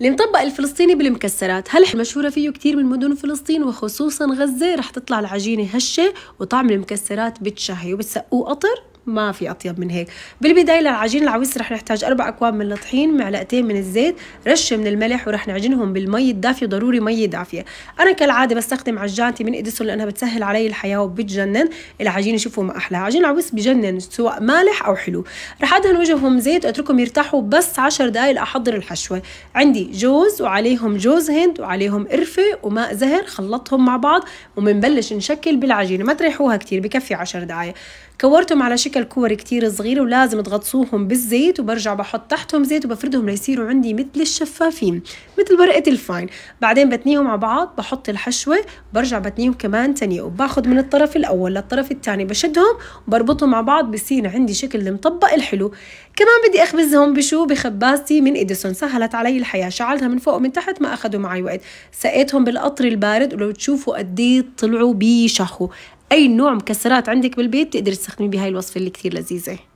اللي مطبق الفلسطيني بالمكسرات هل مشهورة فيه كتير من مدن فلسطين وخصوصا غزة رح تطلع العجينة هشة وطعم المكسرات بتشهي وبتسقوه قطر ما في اطيب من هيك بالبدايه للعجين العويس رح نحتاج اربع اكواب من الطحين معلقتين من الزيت رشه من الملح ورح نعجنهم بالمي الدافيه ضروري مي دافيه انا كالعاده بستخدم عجانتي من اديسون لانها بتسهل علي الحياه وبتجنن العجين شوفوا ما احلى عجين العويس بجنن سواء مالح او حلو رح ادهن وجههم زيت واتركهم يرتاحوا بس 10 دقائق لاحضر الحشوه عندي جوز وعليهم جوز هند وعليهم قرفه وماء زهر خلطهم مع بعض وبنبلش نشكل بالعجينه ما تريحوها كثير بكفي 10 دقائق كورتهم على شكل كور كتير صغيره ولازم تغطسوهم بالزيت وبرجع بحط تحتهم زيت وبفردهم ليصيروا عندي مثل الشفافين مثل ورقة الفاين بعدين بتنيهم على بعض بحط الحشوه برجع بتنيهم كمان تنيه وباخذ من الطرف الاول للطرف الثاني بشدهم وبربطهم مع بعض بصير عندي شكل المطبق الحلو كمان بدي اخبزهم بشو بخبازتي من اديسون سهلت علي الحياه شعلتها من فوق ومن تحت ما اخذوا معي وقت سقيتهم بالقطر البارد ولو تشوفوا قد طلعوا بيشخوا اي نوع مكسرات عندك بالبيت تقدر تستخدمي بهاي الوصفه اللي كثير لذيذه